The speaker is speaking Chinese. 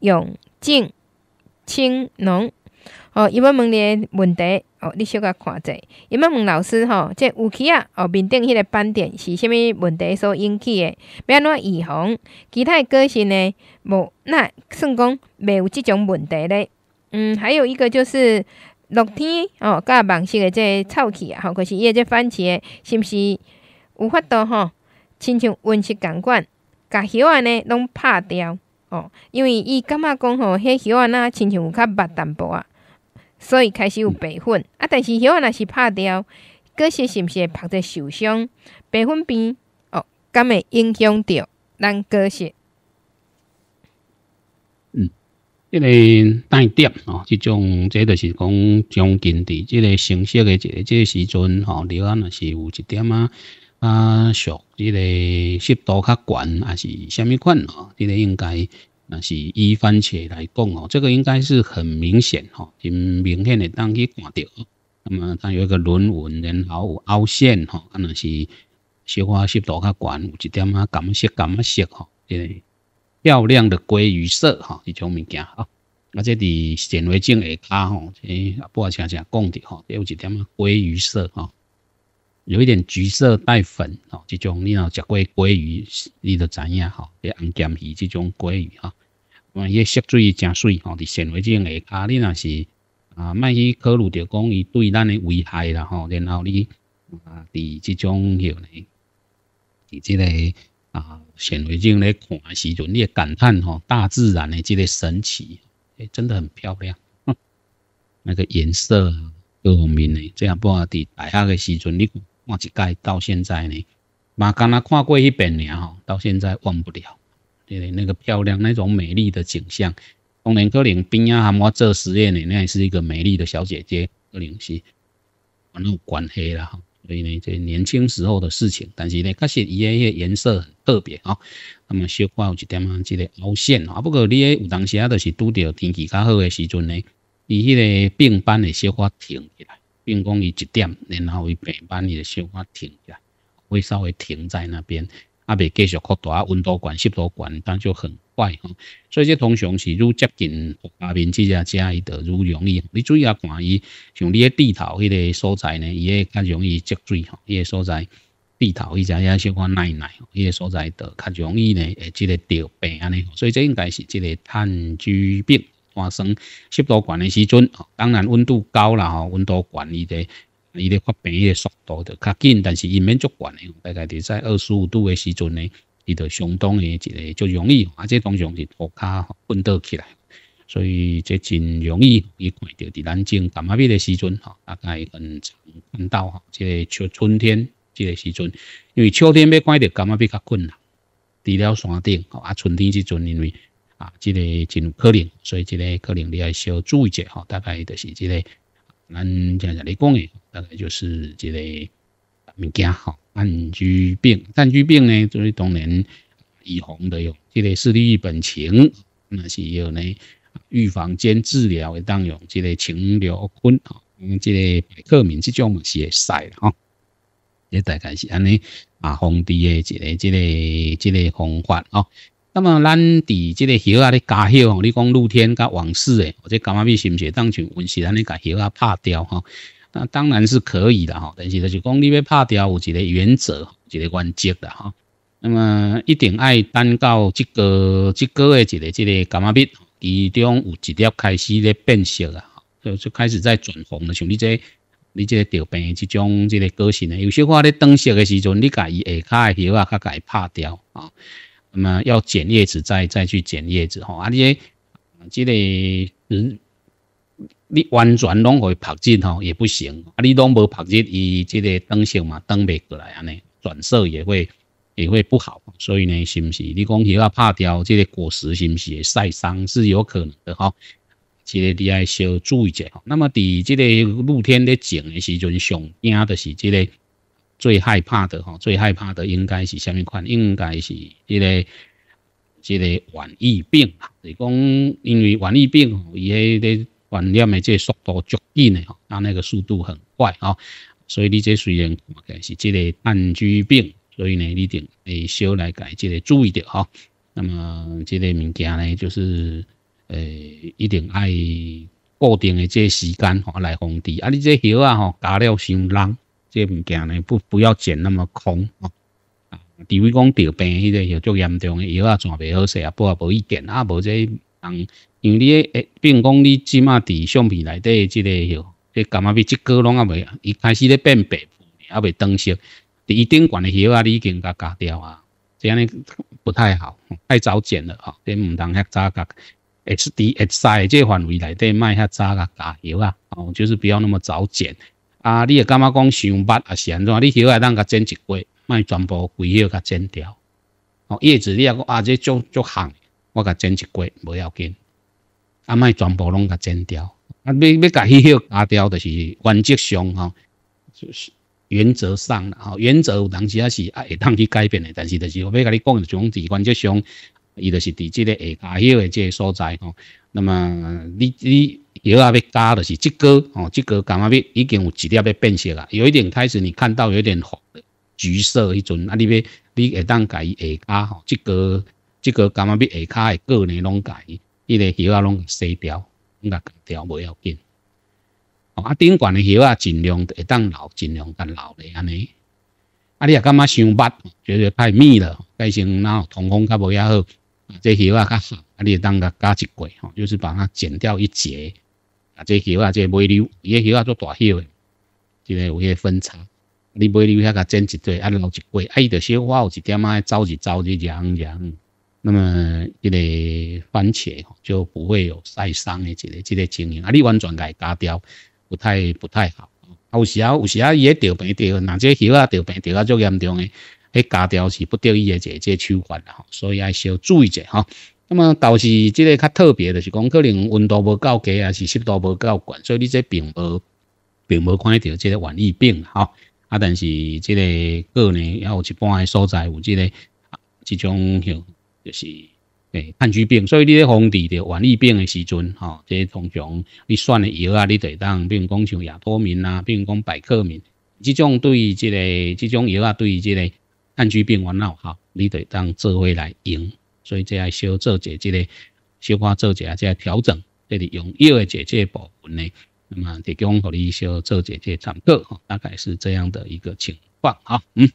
用进青农哦，伊要问你问题哦，你小可看者。伊要问老师吼，这乌气啊哦，面顶迄个斑点是虾物问题所引起诶？要安怎预防？其他个性呢？无，那算讲未有即种问题咧。嗯，还有一个就是露天哦，甲网色的这臭气啊，吼、可是伊个这番茄是毋是有法度吼，亲像温室钢管，甲叶安尼拢拍掉。哦，因为伊感觉讲吼，迄个叶啊那亲像有较白淡薄啊，所以开始有白粉。啊，但是叶啊若是拍掉，果实是毋是拍着受伤、白粉病哦，敢会影响到咱果实？嗯，这个带点哦，即种这就是讲将近伫即个成熟的这个这个时阵吼，叶啊若是有一点啊。啊，属这个湿度较悬，还是虾米款哦？这个应该那是伊番茄来讲哦，这个应该是很明显哈，真明显的当去看到。那么它有一个轮纹，然后有凹陷哈，可能是消化湿度较悬，有一点啊，感色感色哈，这个漂亮的鲑鱼色哈，这种物件啊，这伫显微镜下骹吼，即阿爸常常讲的吼，有一点啊，鲑鱼色吼。有一点橘色带粉哦，这种你若食过鲑鱼，你都知影吼，咧红剑鱼这种鲑鱼哈，哇，个色水正水吼，伫显微镜下，你若是啊，卖去考虑着讲伊对咱诶危害啦吼，然后你啊，伫这种叫呢，伫即个啊显微镜咧看时阵，你感叹吼，大自然诶即个神奇，诶，真的很漂亮，那个颜色各方面的，即样不阿伫大学诶时阵，你。逛一届到现在呢，嘛，刚刚看过一遍尔吼，到现在忘不了，对对，那个漂亮那种美丽的景象。当然，可能边啊，喊我做实验呢，那也是一个美丽的小姐姐，可能是管有关黑啦吼，所以呢，这年轻时候的事情，但是呢，确实伊诶迄个颜色很特别啊。那么小花有一点啊，即个凹陷啊，不过你诶有当时啊，就是拄着天气较好诶时阵呢，伊迄个病斑诶小花停起来。并讲伊一点，然后伊病把伊的小可停下，会稍微停在那边，也袂继续扩大，温度悬，湿度悬，但就很快吼。所以这通常是愈接近下面即只遮，伊就愈容易。你注意啊，看伊，像你个地头迄个所在呢，伊会较容易积水吼，伊个所在地头伊只也小可耐耐，伊个所在就较容易呢，会即个得病安尼。所以这应该是即个炭疽病。上升湿度悬嘅时阵，当然温度高啦，吼，温度悬伊的伊的发病嘅速度就较紧，但是伊唔免足悬嘅，大概伫在二十五度嘅时阵呢，伊就相当嘅一个足容易，啊，这通常是涂骹奋斗起来，所以这真容易，伊看到伫南京感冒病嘅时阵，吼，大概很常看到，吼，即个秋春天，即个时阵，因为秋天要看到感冒病较紧啦，除了山顶，啊，春天时阵因为啊，即个真有可能，所以即个可能你要稍注意一下哈。大概就是即个，咱正在哋讲诶，大概就是即个物件哈。炭居病，炭疽病呢，就是当然预防的有，即个视力预情，那是要呢预防兼治疗，当用，即个青流菌哈，即个百克敏这种嘛是会晒啦哈。也大概是安尼啊，防治的即个即个即个方法啊。那么咱伫即个叶啊咧加叶吼，你讲露天甲往事诶，或者干嘛咪是毋是当存温室安尼甲叶啊拍掉吼？那当然是可以啦吼，但是就是讲你要拍掉有一个原则，一个原则啦吼。那么一定爱等到这个这个月一个即个干嘛咪，其中有一粒开始咧变色啊，就就开始在转红了，像你这你这得病即种即个个性咧，有些话咧等色的时阵，你家己下骹的叶啊，家家拍掉啊。那么要剪叶子，再再去剪叶子吼，啊，你即个，嗯，你完全拢会拍日吼也不行，啊，你拢无拍日，伊即个灯性嘛灯袂过来啊呢，转色也会也会不好，所以呢，是不是？你讲伊要怕掉，即个果实是不是会晒伤是有可能的哈，即个你爱小注意者。那么在即个露天的种的时阵，上惊的是即个。最害怕的哈，最害怕的应该是什么款？应该是一个一个晚疫病啊，是讲因为晚疫病吼，伊迄个传染的这速度足紧的吼，它那个速度很快啊，所以你这虽然起来是这个炭疽病，所以呢你一会少来改这个注意点哈。那么这个物件呢，就是诶一定爱固定的这时间吼来防治啊，你这药啊吼加了伤人。这物件呢，不不要剪那么空啊。除非讲得病，迄个又做严重，药也全未好势啊，不啊无意见啊，无这人。因为你诶，比如讲你即嘛伫相片内底，即个药，你感觉比即个拢啊未？伊开始咧变白，也未登色。第一段嘅药啊，你已经甲割掉啊，这样呢不太好，太早剪了啊。你唔当遐早割，也是滴，也晒这范围内底卖遐早割割药啊，哦，就是不要那么早剪。啊，你也感觉讲伤疤啊？是安怎？你许个当甲剪一过，卖全部规许甲剪掉。哦，叶子你也讲啊，这足足行，我甲剪一过，不要紧。啊，卖全部拢甲剪掉。啊，你你甲许许剪掉，就是原则上吼，原则上吼，原则有当时也是啊会当去改变的。但是就是我要甲你讲的这种，伫原则上，伊就是伫这个下下许个这个所在吼。那么你你。叶啊，要加就是这个哦，这个感嘛要已经有几粒要变色了？有一点开始你看到有点红橘色迄种，啊，你要你会当甲伊下骹吼，这个、这个感觉要下骹的个呢，拢甲伊个叶啊，拢掉，拢甲该条不要紧。啊，顶冠的叶啊，尽量会当留，尽量甲留咧安尼。啊，你啊感觉伤拔？觉得太密了，改成然后通风较无遐好，这叶啊较好，啊，你当加加一节吼，就是把它剪掉一节。啊，这个叶啊，这个尾溜，伊个叶啊做大叶的，一个有迄个分叉，你尾溜遐个剪一对，啊，留一节，啊伊着小花有一点仔走一招一扬扬。那么一个番茄吼，就不会有晒伤诶，一个一个情形。啊，你完全个加雕不太不太好。啊，有时啊有时啊伊个掉皮掉，那这叶啊掉皮掉啊足严重诶，迄加雕是不得已诶一个手法啦，所以还是要注意者吼。那么倒是这个较特别的是讲，可能温度无够低啊，是湿度无够悬，所以你这并无并无看到这个晚疫病哈。啊，但是这个个呢，也有一半的所在有这个这种，就是诶，炭疽病。所以你咧防治着晚疫病的时阵，哈，即通常你选的药啊，你得当，比如讲像亚托敏啊，比如讲百克敏，这种对这个这种药啊，对这个炭疽病完了哈，你得当做伙来用。所以，这再小做一下这个，小可做一下这调整，这是用药的解决部分呢。那么提供给你小做一下参考，大概是这样的一个情况哈，嗯。